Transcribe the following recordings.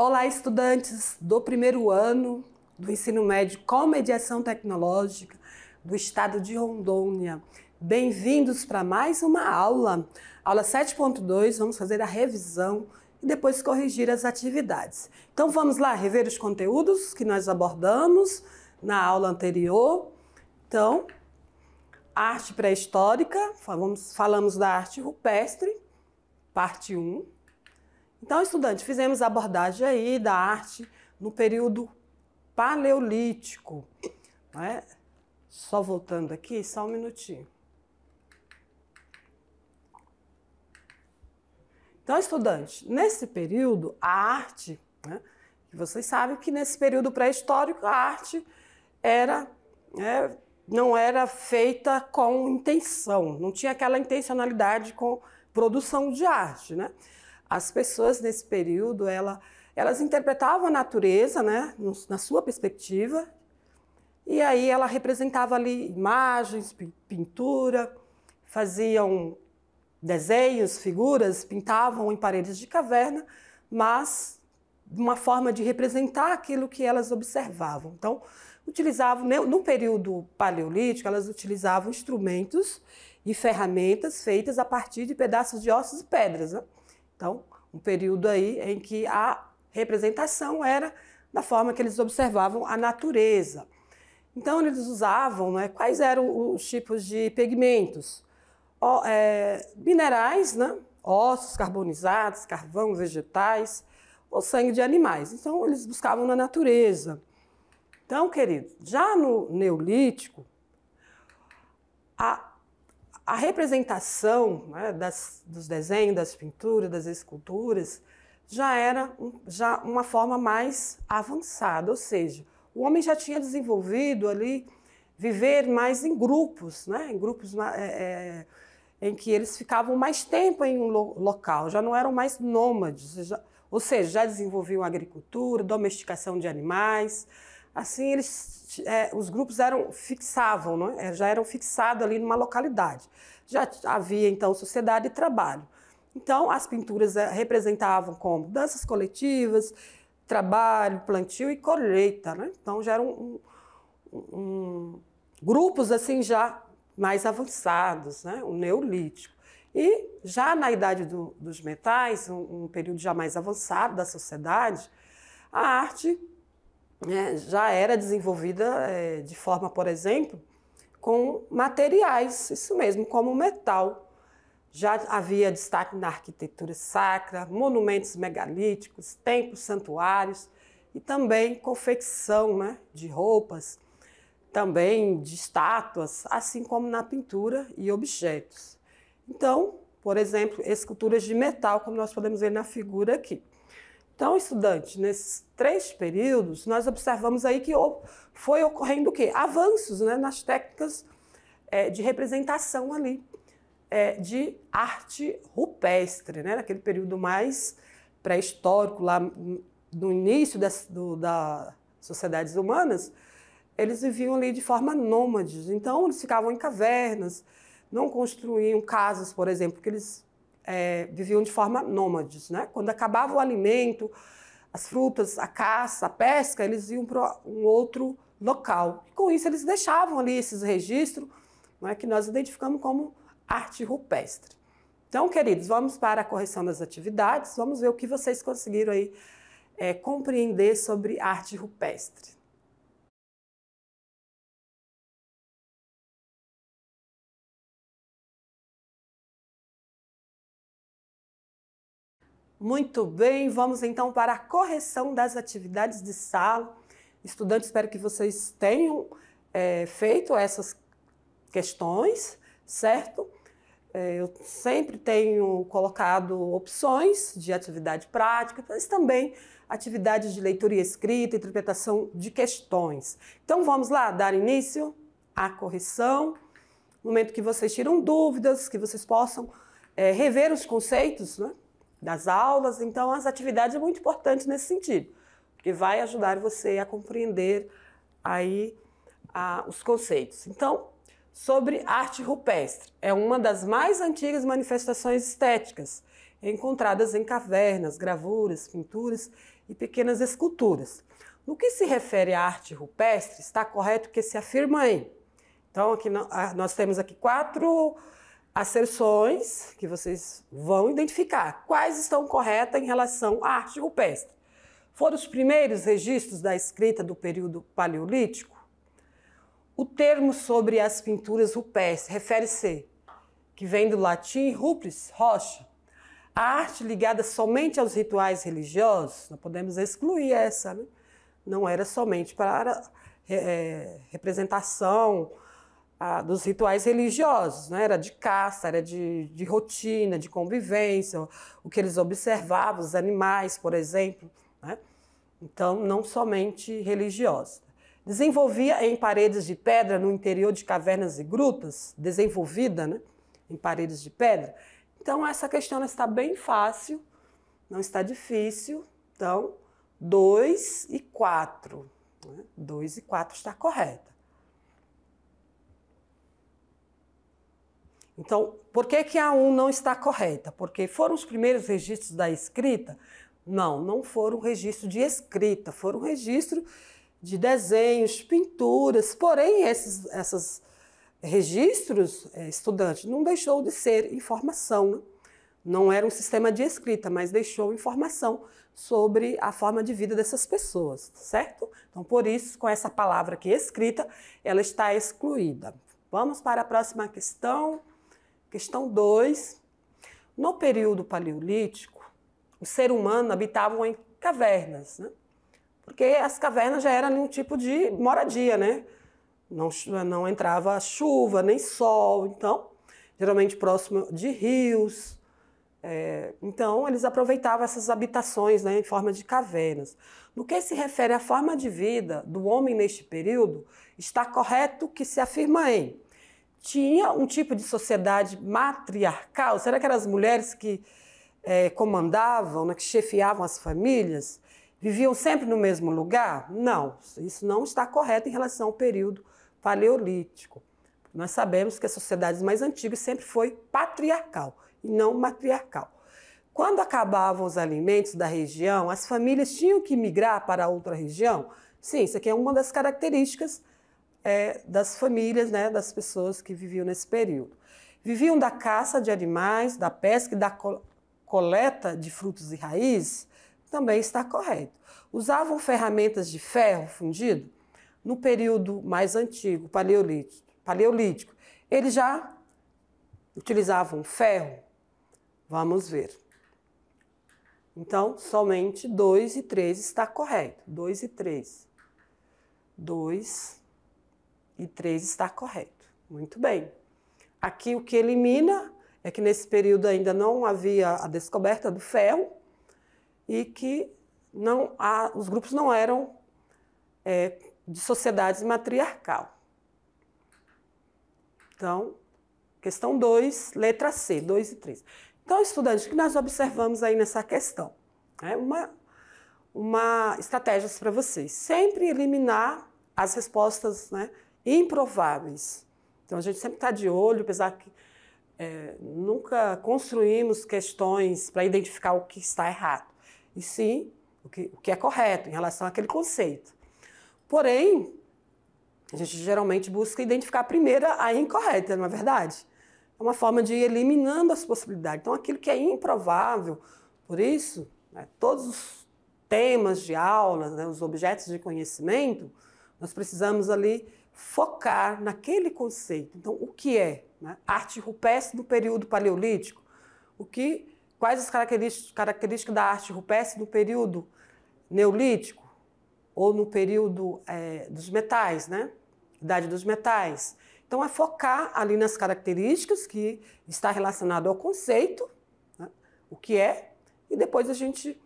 Olá, estudantes do primeiro ano do ensino médio com mediação tecnológica do estado de Rondônia. Bem-vindos para mais uma aula. Aula 7.2, vamos fazer a revisão e depois corrigir as atividades. Então vamos lá rever os conteúdos que nós abordamos na aula anterior. Então, arte pré-histórica, falamos, falamos da arte rupestre, parte 1. Então, estudante, fizemos abordagem aí da arte no período paleolítico. Né? Só voltando aqui, só um minutinho. Então, estudante, nesse período, a arte, né, vocês sabem que nesse período pré-histórico, a arte era, né, não era feita com intenção, não tinha aquela intencionalidade com produção de arte. Né? as pessoas nesse período, ela, elas interpretavam a natureza, né, na sua perspectiva, e aí ela representava ali imagens, pintura, faziam desenhos, figuras, pintavam em paredes de caverna, mas uma forma de representar aquilo que elas observavam. Então, utilizavam, né, no período paleolítico, elas utilizavam instrumentos e ferramentas feitas a partir de pedaços de ossos e pedras. Né? Então, um período aí em que a representação era da forma que eles observavam a natureza. Então, eles usavam né, quais eram os tipos de pigmentos? O, é, minerais, né, ossos carbonizados, carvão, vegetais, ou sangue de animais. Então, eles buscavam na natureza. Então, querido, já no Neolítico, a a representação né, das, dos desenhos, das pinturas, das esculturas, já era já uma forma mais avançada, ou seja, o homem já tinha desenvolvido ali viver mais em grupos, né, em grupos é, é, em que eles ficavam mais tempo em um lo local, já não eram mais nômades, já, ou seja, já desenvolviam agricultura, domesticação de animais, assim eles é, os grupos eram fixavam, é? É, já eram fixados ali numa localidade. Já havia então sociedade e trabalho. Então as pinturas é, representavam como danças coletivas, trabalho, plantio e colheita, né? Então já eram um, um, grupos assim já mais avançados, né? O neolítico. E já na idade do, dos metais, um período já mais avançado da sociedade, a arte né, já era desenvolvida é, de forma, por exemplo, com materiais, isso mesmo, como metal. Já havia destaque na arquitetura sacra, monumentos megalíticos, templos santuários e também confecção né, de roupas, também de estátuas, assim como na pintura e objetos. Então, por exemplo, esculturas de metal, como nós podemos ver na figura aqui. Então, estudante, nesses três períodos, nós observamos aí que foi ocorrendo o quê? Avanços né, nas técnicas é, de representação ali, é, de arte rupestre, né, naquele período mais pré-histórico, lá no início das do, da sociedades humanas, eles viviam ali de forma nômades. Então, eles ficavam em cavernas, não construíam casas, por exemplo, porque eles é, viviam de forma nômades. Né? Quando acabava o alimento, as frutas, a caça, a pesca, eles iam para um outro local. com isso, eles deixavam ali esses registros né, que nós identificamos como arte rupestre. Então, queridos, vamos para a correção das atividades, vamos ver o que vocês conseguiram aí é, compreender sobre arte rupestre. Muito bem, vamos então para a correção das atividades de sala. Estudante, espero que vocês tenham é, feito essas questões, certo? É, eu sempre tenho colocado opções de atividade prática, mas também atividades de leitura e escrita, interpretação de questões. Então vamos lá dar início à correção. No momento que vocês tiram dúvidas, que vocês possam é, rever os conceitos, né? das aulas. Então, as atividades é muito importante nesse sentido, porque vai ajudar você a compreender aí a, os conceitos. Então, sobre arte rupestre, é uma das mais antigas manifestações estéticas, encontradas em cavernas, gravuras, pinturas e pequenas esculturas. No que se refere à arte rupestre, está correto que se afirma em. Então, aqui nós temos aqui quatro Asserções que vocês vão identificar quais estão corretas em relação à arte rupestre. Foram os primeiros registros da escrita do período paleolítico? O termo sobre as pinturas rupestres refere-se, que vem do latim rupris, rocha, a arte ligada somente aos rituais religiosos, não podemos excluir essa, né? não era somente para é, representação a, dos rituais religiosos, né? era de caça, era de, de rotina, de convivência, o, que eles observavam, os animais, por exemplo. Né? Então, não somente religiosa. Desenvolvia em paredes de pedra no interior de cavernas e grutas, desenvolvida né? em paredes de pedra. Então, essa questão está bem fácil, não está difícil. Então, 2 e 4. 2 né? e 4 está correta. Então, por que, que a 1 não está correta? Porque foram os primeiros registros da escrita? Não, não foram registro de escrita, foram registro de desenhos, pinturas, porém esses essas registros, eh, estudante, não deixou de ser informação, né? não era um sistema de escrita, mas deixou informação sobre a forma de vida dessas pessoas, tá certo? Então, por isso, com essa palavra aqui, escrita, ela está excluída. Vamos para a próxima questão. Questão 2. No período paleolítico, o ser humano habitava em cavernas, né? porque as cavernas já eram um tipo de moradia, né? Não, não entrava chuva, nem sol, então, geralmente próximo de rios. É, então, eles aproveitavam essas habitações né, em forma de cavernas. No que se refere à forma de vida do homem neste período, está correto que se afirma em tinha um tipo de sociedade matriarcal? Será que eram as mulheres que é, comandavam, né, que chefiavam as famílias? Viviam sempre no mesmo lugar? Não, isso não está correto em relação ao período paleolítico. Nós sabemos que as sociedades mais antigas sempre foi patriarcal e não matriarcal. Quando acabavam os alimentos da região, as famílias tinham que migrar para outra região? Sim, isso aqui é uma das características é, das famílias, né, das pessoas que viviam nesse período. Viviam da caça de animais, da pesca e da coleta de frutos e raízes, também está correto. Usavam ferramentas de ferro fundido no período mais antigo, paleolítico. paleolítico. Eles já utilizavam ferro? Vamos ver. Então, somente 2 e 3 está correto. 2 e 3. 2 e 3 está correto. Muito bem. Aqui o que elimina é que nesse período ainda não havia a descoberta do ferro e que não há, os grupos não eram é, de sociedades matriarcal. Então, questão 2, letra C, 2 e 3. Então, estudante, o que nós observamos aí nessa questão? É uma, uma estratégia para vocês. Sempre eliminar as respostas né, improváveis. Então a gente sempre está de olho, apesar que é, nunca construímos questões para identificar o que está errado, e sim o que, o que é correto em relação àquele conceito. Porém, a gente geralmente busca identificar primeiro a incorreta, não é verdade? É uma forma de ir eliminando as possibilidades. Então, aquilo que é improvável, por isso, né, todos os temas de aulas, né, os objetos de conhecimento, nós precisamos ali focar naquele conceito. Então, o que é né? arte rupestre do período paleolítico? O que, quais as características, características da arte rupestre do período neolítico ou no período é, dos metais, né? Idade dos metais. Então, é focar ali nas características que está relacionado ao conceito, né? o que é, e depois a gente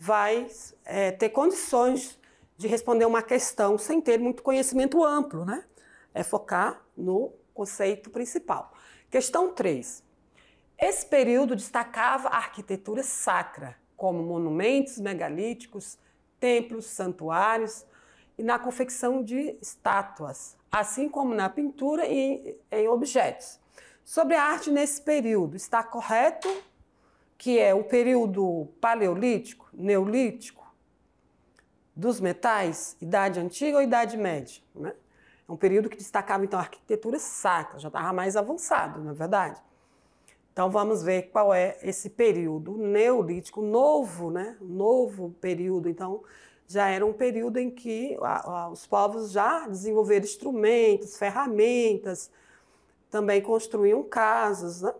vai é, ter condições de responder uma questão sem ter muito conhecimento amplo, né? É focar no conceito principal. Questão 3. Esse período destacava a arquitetura sacra, como monumentos megalíticos, templos, santuários e na confecção de estátuas, assim como na pintura e em objetos. Sobre a arte nesse período, está correto que é o período paleolítico, neolítico, dos metais, idade antiga ou idade média. Né? É um período que destacava então a arquitetura sacra, já estava mais avançado, na é verdade. Então vamos ver qual é esse período neolítico novo, né? Novo período. Então já era um período em que a, a, os povos já desenvolveram instrumentos, ferramentas, também construíam casas, né?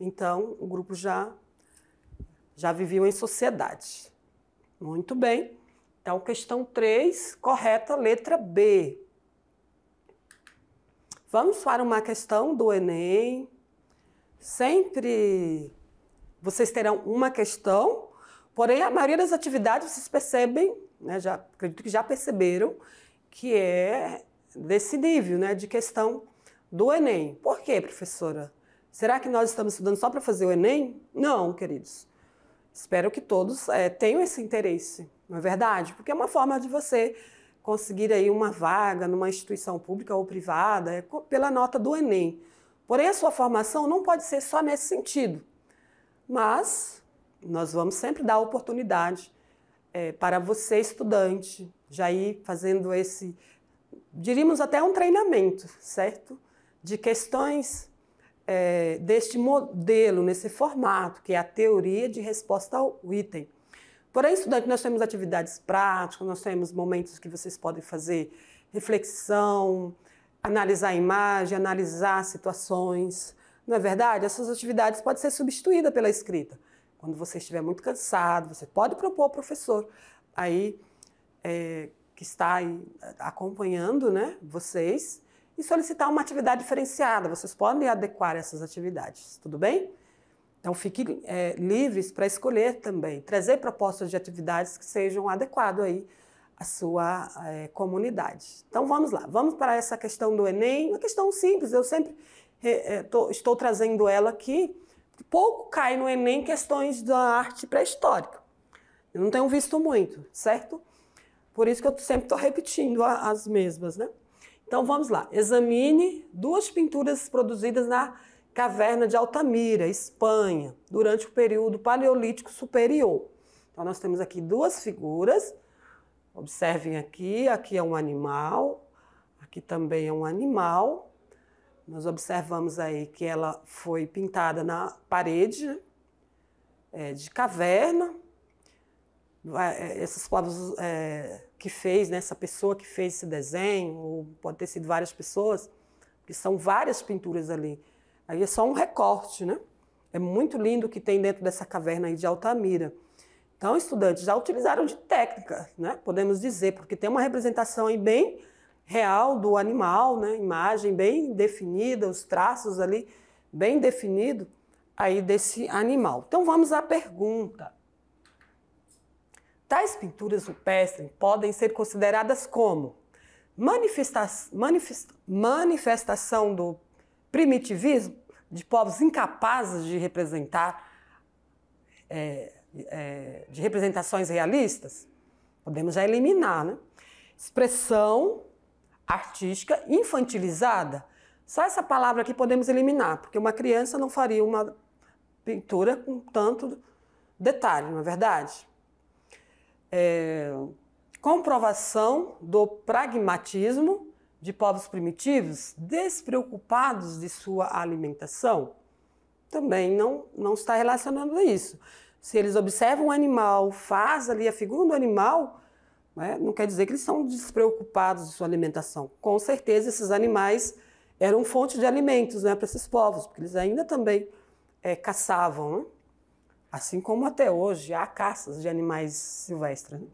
Então o grupo já já vivia em sociedade. Muito bem. Então, questão 3, correta, letra B. Vamos para uma questão do Enem. Sempre vocês terão uma questão, porém, a maioria das atividades vocês percebem, né, já, acredito que já perceberam, que é desse nível né, de questão do Enem. Por quê, professora? Será que nós estamos estudando só para fazer o Enem? Não, queridos. Espero que todos é, tenham esse interesse não é verdade? Porque é uma forma de você conseguir aí uma vaga numa instituição pública ou privada é pela nota do Enem. Porém, a sua formação não pode ser só nesse sentido, mas nós vamos sempre dar oportunidade é, para você, estudante, já ir fazendo esse, diríamos até um treinamento, certo? De questões é, deste modelo, nesse formato, que é a teoria de resposta ao item. Porém, estudante, nós temos atividades práticas, nós temos momentos que vocês podem fazer reflexão, analisar a imagem, analisar situações. Não é verdade? Essas atividades podem ser substituídas pela escrita. Quando você estiver muito cansado, você pode propor ao professor aí é, que está aí é, acompanhando né, vocês e solicitar uma atividade diferenciada. Vocês podem adequar essas atividades, tudo bem? Então, fiquem é, livres para escolher também, trazer propostas de atividades que sejam adequadas aí à sua é, comunidade. Então, vamos lá, vamos para essa questão do Enem, uma questão simples, eu sempre é, tô, estou trazendo ela aqui. Pouco cai no Enem questões da arte pré-histórica. Eu não tenho visto muito, certo? Por isso que eu sempre estou repetindo as mesmas, né? Então, vamos lá. Examine duas pinturas produzidas na caverna de Altamira, Espanha, durante o período Paleolítico Superior. Então, nós temos aqui duas figuras. Observem aqui, aqui é um animal, aqui também é um animal. Nós observamos aí que ela foi pintada na parede né? é, de caverna. É, essas palavras é, que fez, né, essa pessoa que fez esse desenho, ou pode ter sido várias pessoas, porque são várias pinturas ali Aí é só um recorte, né? É muito lindo o que tem dentro dessa caverna aí de Altamira. Então, estudantes já utilizaram de técnica, né? Podemos dizer, porque tem uma representação aí bem real do animal, né? Imagem bem definida, os traços ali bem definido aí desse animal. Então vamos à pergunta. Tais pinturas rupestres podem ser consideradas como manifesta manifestação do primitivismo de povos incapazes de representar, é, é, de representações realistas, podemos já eliminar, né? Expressão artística infantilizada. Só essa palavra aqui podemos eliminar, porque uma criança não faria uma pintura com tanto detalhe, não é verdade? É, comprovação do pragmatismo de povos primitivos despreocupados de sua alimentação? Também não, não está relacionado a isso. Se eles observam um animal, faz ali a figura do animal, né, não quer dizer que eles são despreocupados de sua alimentação. Com certeza, esses animais eram fonte de alimentos né, para esses povos, porque eles ainda também é, caçavam, né? assim como até hoje há caças de animais silvestres. Né?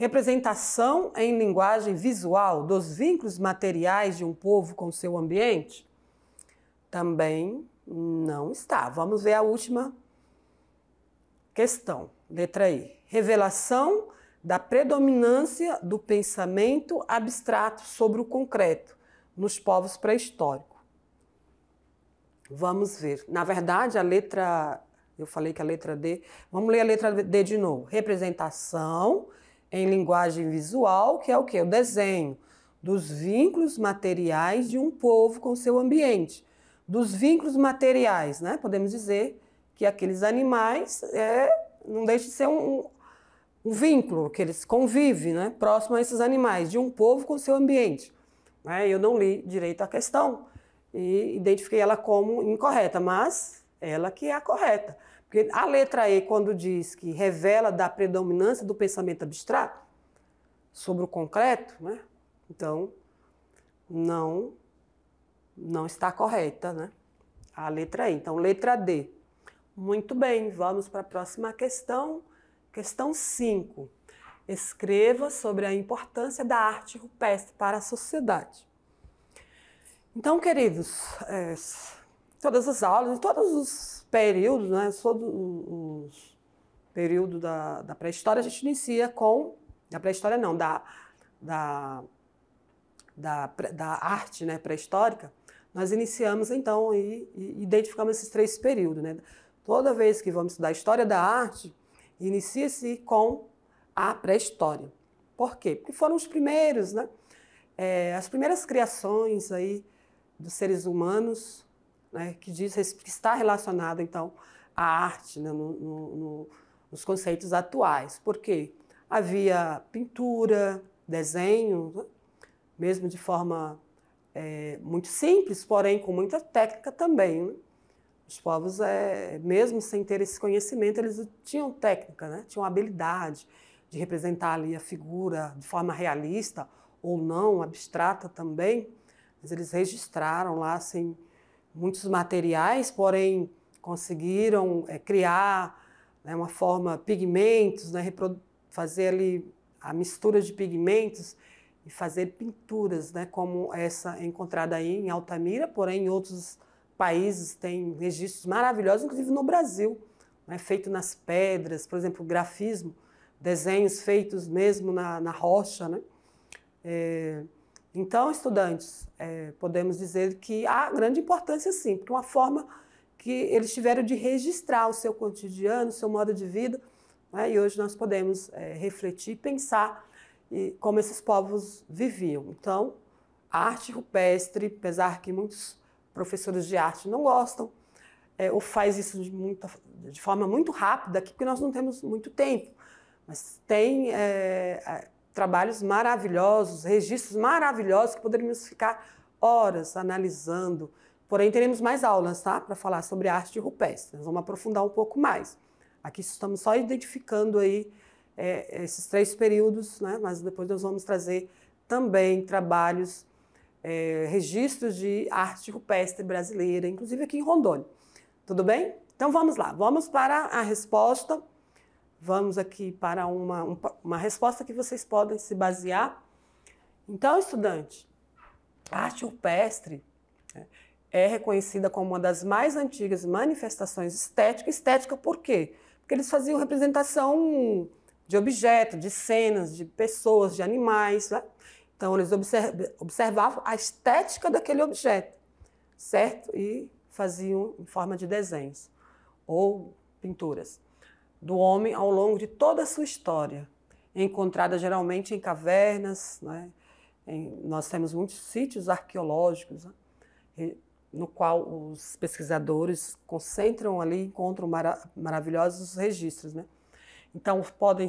representação em linguagem visual dos vínculos materiais de um povo com seu ambiente? Também não está. Vamos ver a última questão, letra I. Revelação da predominância do pensamento abstrato sobre o concreto nos povos pré-históricos. Vamos ver. Na verdade, a letra. Eu falei que a letra D. Vamos ler a letra D de novo. Representação em linguagem visual, que é o que? O desenho dos vínculos materiais de um povo com seu ambiente. Dos vínculos materiais, né? Podemos dizer que aqueles animais é, não deixam de ser um, um vínculo, que eles convivem né? próximo a esses animais, de um povo com seu ambiente. Né? Eu não li direito a questão e identifiquei ela como incorreta, mas ela que é a correta. Porque a letra E, quando diz que revela da predominância do pensamento abstrato sobre o concreto, né? então não, não está correta né? a letra E. Então, letra D. Muito bem, vamos para a próxima questão. Questão 5. Escreva sobre a importância da arte rupestre para a sociedade. Então, queridos, é, todas as aulas, todos os períodos, né, todo o período da, da pré-história, a gente inicia com. Da pré-história, não, da, da, da, da arte né, pré-histórica, nós iniciamos então e, e, identificamos esses três períodos. Né? Toda vez que vamos estudar a história da arte, inicia-se com a pré-história. Por quê? Porque foram os primeiros, né? É, as primeiras criações aí dos seres humanos né, que, diz, que está relacionada, então, à arte, né, no, no, nos conceitos atuais. porque Havia pintura, desenho, né, mesmo de forma é, muito simples, porém com muita técnica também. Né? Os povos, é, mesmo sem ter esse conhecimento, eles tinham técnica, né? tinham habilidade de representar ali a figura de forma realista ou não, abstrata também, mas eles registraram lá, assim, muitos materiais, porém conseguiram é, criar né, uma forma pigmentos, né, fazer ali a mistura de pigmentos e fazer pinturas, né, como essa encontrada aí em Altamira, porém em outros países tem registros maravilhosos, inclusive no Brasil, né, feito nas pedras, por exemplo, grafismo, desenhos feitos mesmo na, na rocha, né? É, então, estudantes, é, podemos dizer que há grande importância sim, porque uma forma que eles tiveram de registrar o seu cotidiano, o seu modo de vida, né? e hoje nós podemos é, refletir, pensar e como esses povos viviam. Então, a arte rupestre, apesar que muitos professores de arte não gostam, é, ou faz isso de, muita, de forma muito rápida aqui, porque nós não temos muito tempo, mas tem é, trabalhos maravilhosos, registros maravilhosos que poderíamos ficar horas analisando. Porém, teremos mais aulas, tá? Para falar sobre arte rupestre. Nós vamos aprofundar um pouco mais. Aqui estamos só identificando aí é, esses três períodos, né? Mas depois nós vamos trazer também trabalhos, é, registros de arte rupestre brasileira, inclusive aqui em Rondônia. Tudo bem? Então vamos lá, vamos para a resposta vamos aqui para uma, uma resposta que vocês podem se basear. Então, estudante, a arte rupestre né, é reconhecida como uma das mais antigas manifestações estéticas. Estética por quê? Porque eles faziam representação de objetos, de cenas, de pessoas, de animais. Né? Então, eles observavam a estética daquele objeto, certo? E faziam em forma de desenhos ou pinturas do homem ao longo de toda a sua história, encontrada geralmente em cavernas. Né? Em, nós temos muitos sítios arqueológicos, né? no qual os pesquisadores concentram ali, encontram mara maravilhosos registros. Né? Então, podem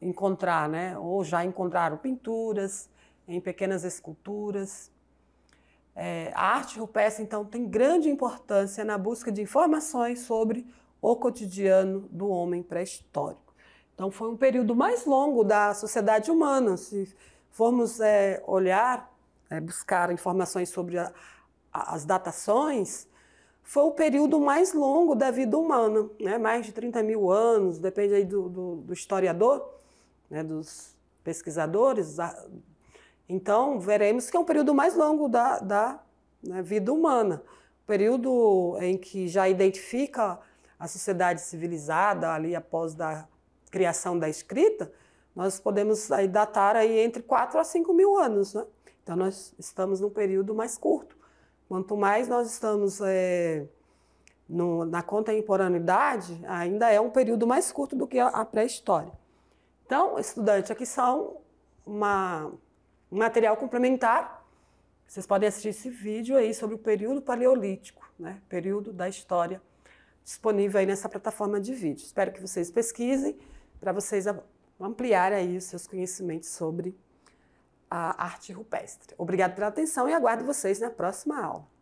encontrar, né? ou já encontraram pinturas, em pequenas esculturas. É, a arte rupestre, então, tem grande importância na busca de informações sobre o cotidiano do homem pré-histórico. Então, foi um período mais longo da sociedade humana. Se formos é, olhar, é, buscar informações sobre a, as datações, foi o período mais longo da vida humana, né? mais de 30 mil anos, depende aí do, do, do historiador, né? dos pesquisadores. Então, veremos que é um período mais longo da, da né, vida humana, período é, em que já identifica a sociedade civilizada ali após da criação da escrita, nós podemos aí datar aí entre 4 a 5 mil anos. Né? Então, nós estamos num período mais curto. Quanto mais nós estamos é, no, na contemporaneidade, ainda é um período mais curto do que a, a pré-história. Então, estudante, aqui são uma, um material complementar. Vocês podem assistir esse vídeo aí sobre o período paleolítico, né? período da história disponível aí nessa plataforma de vídeo. Espero que vocês pesquisem para vocês ampliarem aí os seus conhecimentos sobre a arte rupestre. Obrigado pela atenção e aguardo vocês na próxima aula.